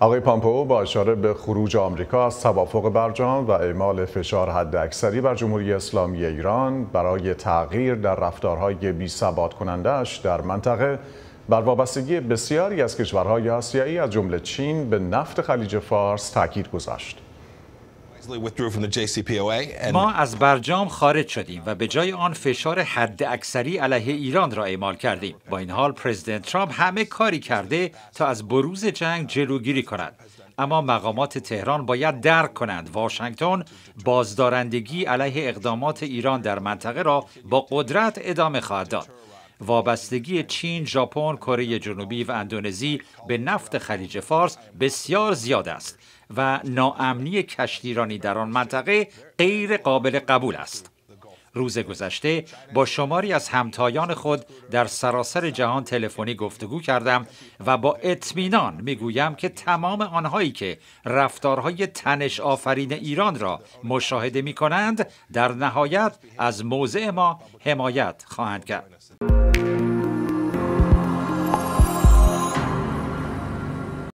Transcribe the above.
آقای پامپو با اشاره به خروج آمریکا از توافق برجام و اعمال فشار حداکثری بر جمهوری اسلامی ایران برای تغییر در رفتارهای بی ثبات کنندش در منطقه بر وابستگی بسیاری از کشورهای آسیایی از جمله چین به نفت خلیج فارس تاکید گذاشت. ما از برجام خارج شدیم و به جای آن فشار حد اکثری علیه ایران را اعمال کردیم. با این حال پرزیدنت ترامپ همه کاری کرده تا از بروز جنگ جلوگیری کند. اما مقامات تهران باید درک کنند واشنگتن بازدارندگی علیه اقدامات ایران در منطقه را با قدرت ادامه خواهد داد. وابستگی چین، ژاپن، کره جنوبی و اندونزی به نفت خلیج فارس بسیار زیاد است و ناامنی کشتیرانی در آن منطقه غیر قابل قبول است. روز گذشته با شماری از همتایان خود در سراسر جهان تلفنی گفتگو کردم و با اطمینان میگویم که تمام آنهایی که رفتارهای تنش آفرین ایران را مشاهده می کنند در نهایت از موضع ما حمایت خواهند کرد.